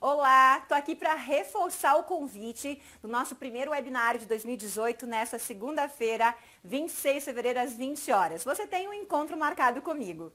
Olá, estou aqui para reforçar o convite do nosso primeiro webinar de 2018, nesta segunda-feira, 26 de fevereiro, às 20 horas. Você tem um encontro marcado comigo.